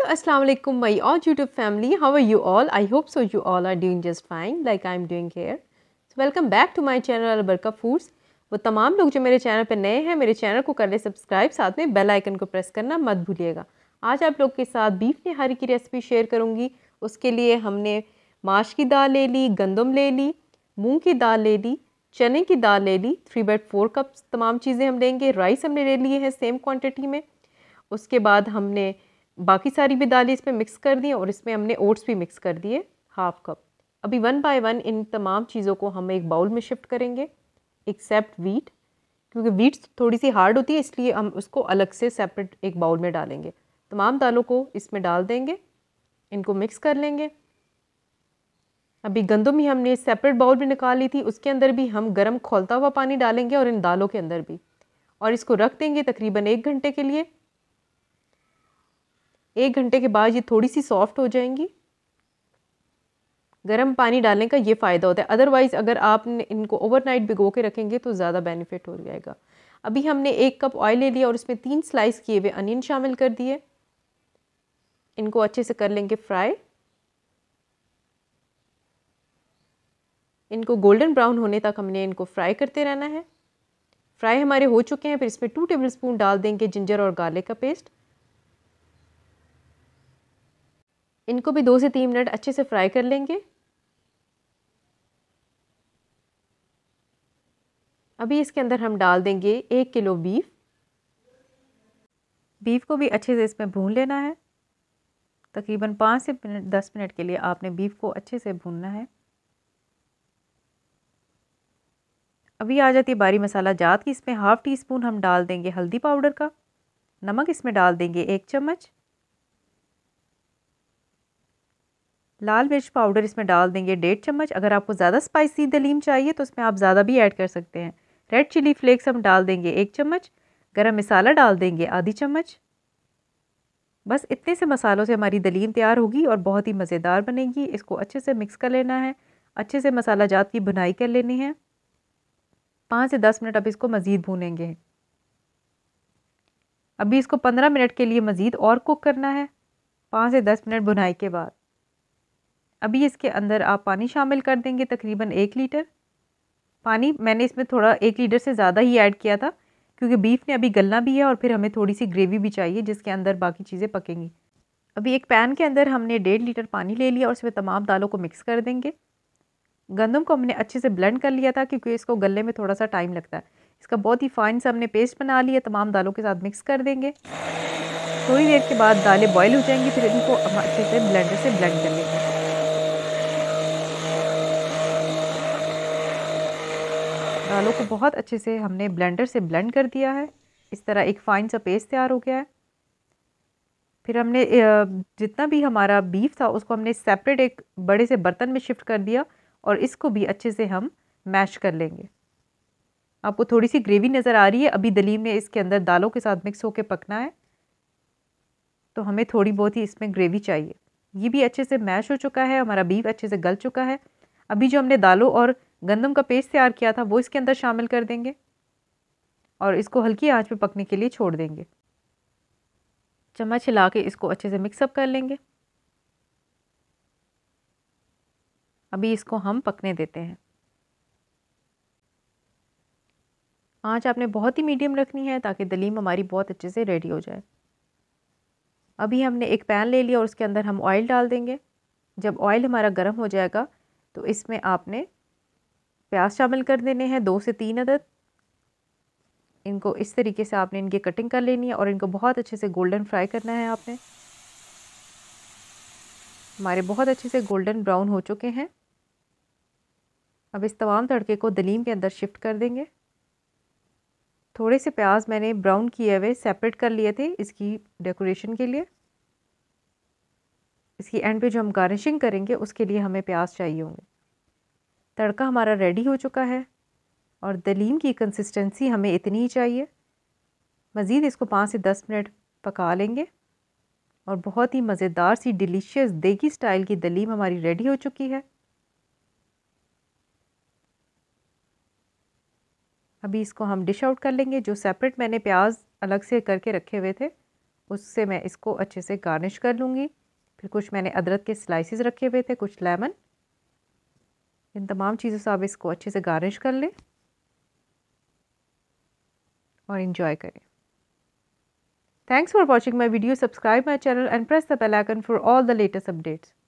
hello assalamu alaikum all YouTube family how are you all I hope so you all are are just fine like I am doing here welcome back to to channel channel albarka foods वो तमाम लोग जो मेरे channel पर नए हैं मेरे channel को कर ले सब्सक्राइब साथ में बेल आइकन को प्रेस करना मत भूलिएगा आज आप लोग के साथ बीफ निहारी की रेसिपी शेयर करूंगी उसके लिए हमने माश की दाल ले ली गंदम ले ली मूँग की दाल ले ली चने की दाल ले ली थ्री बाई फोर कप्स तमाम चीज़ें हम लेंगे राइस हमने ले लिए हैं सेम क्वान्टिटी में उसके बाद हमने बाकी सारी भी दालें इसमें मिक्स कर दी और इसमें हमने ओट्स भी मिक्स कर दिए हाफ कप अभी वन बाय वन इन तमाम चीज़ों को हम एक बाउल में शिफ्ट करेंगे एक्सेप्ट वीट क्योंकि वीट थोड़ी सी हार्ड होती है इसलिए हम उसको अलग से सेपरेट एक बाउल में डालेंगे तमाम दालों को इसमें डाल देंगे इनको मिक्स कर लेंगे अभी गंदम ही हमने सेपरेट बाउल में निकाल ली थी उसके अंदर भी हम गर्म खोलता हुआ पानी डालेंगे और इन दालों के अंदर भी और इसको रख देंगे तकरीबन एक घंटे के लिए एक घंटे के बाद ये थोड़ी सी सॉफ्ट हो जाएंगी गर्म पानी डालने का ये फ़ायदा होता है अदरवाइज़ अगर आप इनको ओवरनाइट भिगो के रखेंगे तो ज़्यादा बेनिफिट हो जाएगा अभी हमने एक कप ऑयल ले लिया और इसमें तीन स्लाइस किए हुए अनियन शामिल कर दिए इनको अच्छे से कर लेंगे फ्राई इनको गोल्डन ब्राउन होने तक हमने इनको फ्राई करते रहना है फ्राई हमारे हो चुके हैं फिर इसमें टू टेबल स्पून डाल देंगे जिंजर और गार्लिक का पेस्ट इनको भी दो से तीन मिनट अच्छे से फ्राई कर लेंगे अभी इसके अंदर हम डाल देंगे एक किलो बीफ बीफ को भी अच्छे से इसमें भून लेना है तकरीबन पाँच से मिनट दस मिनट के लिए आपने बीफ को अच्छे से भूनना है अभी आ जाती है बारी मसाला जात की इसमें हाफ़ टी स्पून हम डाल देंगे हल्दी पाउडर का नमक इसमें डाल देंगे एक चम्मच लाल मिर्च पाउडर इसमें डाल देंगे डेढ़ चम्मच अगर आपको ज़्यादा स्पाइसी दलीम चाहिए तो उसमें आप ज़्यादा भी ऐड कर सकते हैं रेड चिली फ्लेक्स हम डाल देंगे एक चम्मच गरम मसाला डाल देंगे आधी चम्मच बस इतने से मसालों से हमारी दलीम तैयार होगी और बहुत ही मज़ेदार बनेगी इसको अच्छे से मिक्स कर लेना है अच्छे से मसाला जात की भुनाई कर लेनी है पाँच से दस मिनट अब इसको मज़ीद भूनेंगे अभी इसको पंद्रह मिनट के लिए मज़ीद और कुक करना है पाँच से दस मिनट भुनाई के बाद अभी इसके अंदर आप पानी शामिल कर देंगे तकरीबन एक लीटर पानी मैंने इसमें थोड़ा एक लीटर से ज़्यादा ही ऐड किया था क्योंकि बीफ ने अभी गलना भी है और फिर हमें थोड़ी सी ग्रेवी भी चाहिए जिसके अंदर बाकी चीज़ें पकेंगी अभी एक पैन के अंदर हमने डेढ़ लीटर पानी ले लिया और इसमें तमाम दालों को मिक्स कर देंगे गंदम को हमने अच्छे से ब्लेंड कर लिया था क्योंकि इसको गलने में थोड़ा सा टाइम लगता है इसका बहुत ही फाइन सा हमने पेस्ट बना लिया तमाम दालों के साथ मिक्स कर देंगे थोड़ी देर के बाद दालें बॉयल हो जाएंगी फिर इनको अच्छे से ब्लेंडर से ब्लेंड कर लेंगे मसालों को बहुत अच्छे से हमने ब्लेंडर से ब्लेंड कर दिया है इस तरह एक फ़ाइन सा पेस्ट तैयार हो गया है फिर हमने जितना भी हमारा बीफ था उसको हमने सेपरेट एक बड़े से बर्तन में शिफ्ट कर दिया और इसको भी अच्छे से हम मैश कर लेंगे आपको थोड़ी सी ग्रेवी नज़र आ रही है अभी दलीम ने इसके अंदर दालों के साथ मिक्स होकर पकना है तो हमें थोड़ी बहुत ही इसमें ग्रेवी चाहिए ये भी अच्छे से मैश हो चुका है हमारा बीफ अच्छे से गल चुका है अभी जो हमने दालों और गंदम का पेस्ट तैयार किया था वो इसके अंदर शामिल कर देंगे और इसको हल्की आंच पे पकने के लिए छोड़ देंगे चम्मच हिला के इसको अच्छे से मिक्सअप कर लेंगे अभी इसको हम पकने देते हैं आंच आपने बहुत ही मीडियम रखनी है ताकि दलीम हमारी बहुत अच्छे से रेडी हो जाए अभी हमने एक पैन ले लिया और उसके अंदर हम ऑयल डाल देंगे जब ऑयल हमारा गर्म हो जाएगा तो इसमें आपने प्याज शामिल कर देने हैं दो से तीन अदद इनको इस तरीके से आपने इनकी कटिंग कर लेनी है और इनको बहुत अच्छे से गोल्डन फ्राई करना है आपने हमारे बहुत अच्छे से गोल्डन ब्राउन हो चुके हैं अब इस तमाम तड़के को दलीम के अंदर शिफ्ट कर देंगे थोड़े से प्याज मैंने ब्राउन किए हुए सेपरेट कर लिए थे इसकी डेकोरेशन के लिए इसकी एंड पे जो हम गार्निशिंग करेंगे उसके लिए हमें प्याज चाहिए होंगे तड़का हमारा रेडी हो चुका है और दलीम की कंसिस्टेंसी हमें इतनी ही चाहिए मज़ीद इसको पाँच से दस मिनट पका लेंगे और बहुत ही मज़ेदार सी डिलीशियस देगी स्टाइल की दलीम हमारी रेडी हो चुकी है अभी इसको हम डिश आउट कर लेंगे जो सेपरेट मैंने प्याज अलग से करके रखे हुए थे उससे मैं इसको अच्छे से गार्निश कर लूँगी फिर कुछ मैंने अदरक के स्लाइसिस रखे हुए थे कुछ लेमन इन तमाम चीज़ों से आप इसको अच्छे से गार्निश कर लें और इन्जॉय करें thanks for watching my video subscribe my channel and press the bell icon for all the latest updates